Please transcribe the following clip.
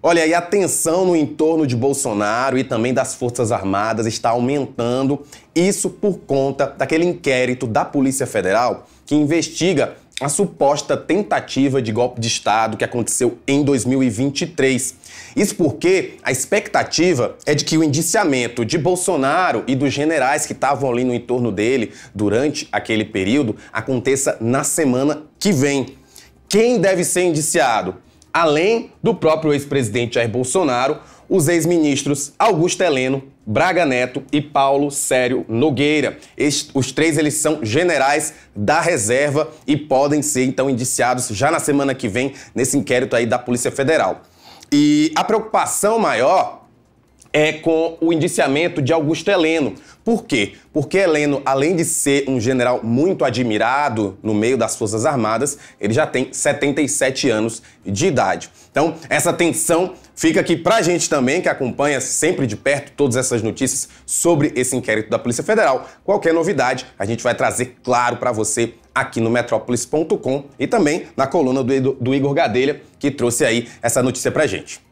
Olha, e a tensão no entorno de Bolsonaro e também das Forças Armadas está aumentando, isso por conta daquele inquérito da Polícia Federal que investiga a suposta tentativa de golpe de Estado que aconteceu em 2023. Isso porque a expectativa é de que o indiciamento de Bolsonaro e dos generais que estavam ali no entorno dele durante aquele período aconteça na semana que vem. Quem deve ser indiciado? Além do próprio ex-presidente Jair Bolsonaro, os ex-ministros Augusto Heleno, Braga Neto e Paulo Sério Nogueira. Est os três eles são generais da reserva e podem ser então indiciados já na semana que vem nesse inquérito aí da Polícia Federal. E a preocupação maior é com o indiciamento de Augusto Heleno. Por quê? Porque Heleno, além de ser um general muito admirado no meio das Forças Armadas, ele já tem 77 anos de idade. Então, essa tensão fica aqui pra gente também, que acompanha sempre de perto todas essas notícias sobre esse inquérito da Polícia Federal. Qualquer novidade, a gente vai trazer claro para você aqui no metrópolis.com e também na coluna do, do Igor Gadelha, que trouxe aí essa notícia pra gente.